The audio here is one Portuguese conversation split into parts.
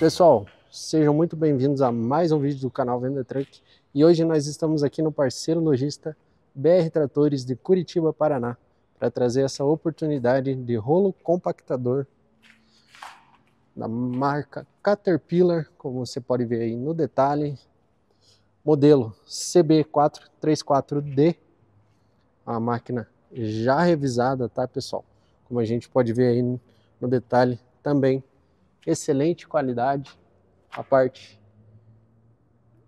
Pessoal, sejam muito bem-vindos a mais um vídeo do canal Venda Truck e hoje nós estamos aqui no parceiro lojista BR Tratores de Curitiba, Paraná, para trazer essa oportunidade de rolo compactador da marca Caterpillar, como você pode ver aí no detalhe, modelo CB434D, a máquina já revisada, tá pessoal? Como a gente pode ver aí no detalhe também excelente qualidade. A parte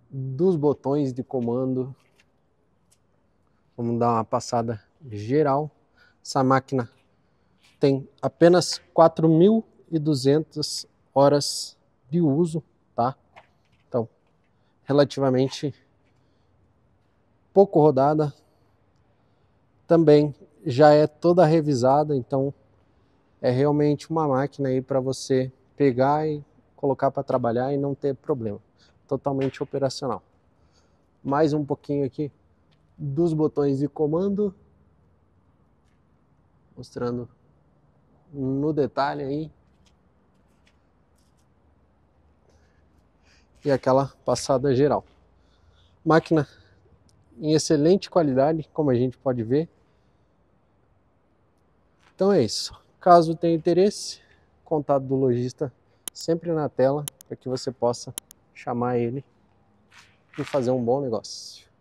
dos botões de comando. Vamos dar uma passada geral. Essa máquina tem apenas 4.200 horas de uso, tá? Então, relativamente pouco rodada. Também já é toda revisada, então é realmente uma máquina aí para você pegar e colocar para trabalhar e não ter problema. Totalmente operacional. Mais um pouquinho aqui dos botões de comando, mostrando no detalhe aí. E aquela passada geral. Máquina em excelente qualidade, como a gente pode ver. Então é isso. Caso tenha interesse, contato do lojista sempre na tela para que você possa chamar ele e fazer um bom negócio.